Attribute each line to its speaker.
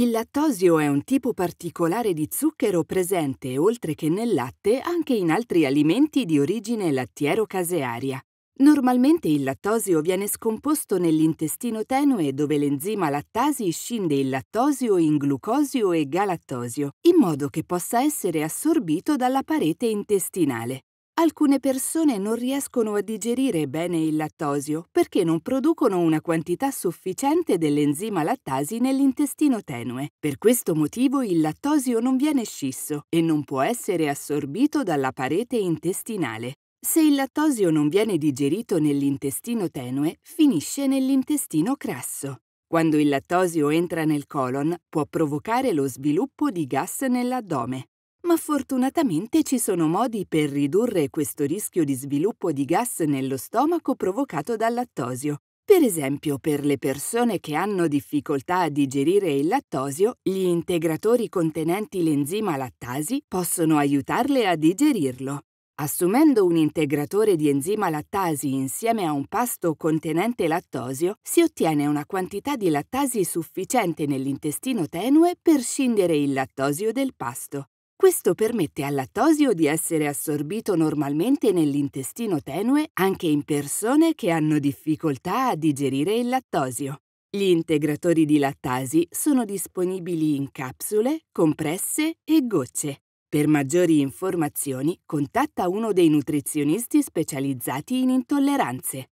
Speaker 1: Il lattosio è un tipo particolare di zucchero presente, oltre che nel latte, anche in altri alimenti di origine lattiero-casearia. Normalmente il lattosio viene scomposto nell'intestino tenue dove l'enzima lattasi scinde il lattosio in glucosio e galattosio, in modo che possa essere assorbito dalla parete intestinale. Alcune persone non riescono a digerire bene il lattosio perché non producono una quantità sufficiente dell'enzima lattasi nell'intestino tenue. Per questo motivo il lattosio non viene scisso e non può essere assorbito dalla parete intestinale. Se il lattosio non viene digerito nell'intestino tenue, finisce nell'intestino crasso. Quando il lattosio entra nel colon, può provocare lo sviluppo di gas nell'addome. Ma fortunatamente ci sono modi per ridurre questo rischio di sviluppo di gas nello stomaco provocato dal lattosio. Per esempio, per le persone che hanno difficoltà a digerire il lattosio, gli integratori contenenti l'enzima lattasi possono aiutarle a digerirlo. Assumendo un integratore di enzima lattasi insieme a un pasto contenente lattosio, si ottiene una quantità di lattasi sufficiente nell'intestino tenue per scindere il lattosio del pasto. Questo permette al lattosio di essere assorbito normalmente nell'intestino tenue anche in persone che hanno difficoltà a digerire il lattosio. Gli integratori di lattasi sono disponibili in capsule, compresse e gocce. Per maggiori informazioni contatta uno dei nutrizionisti specializzati in intolleranze.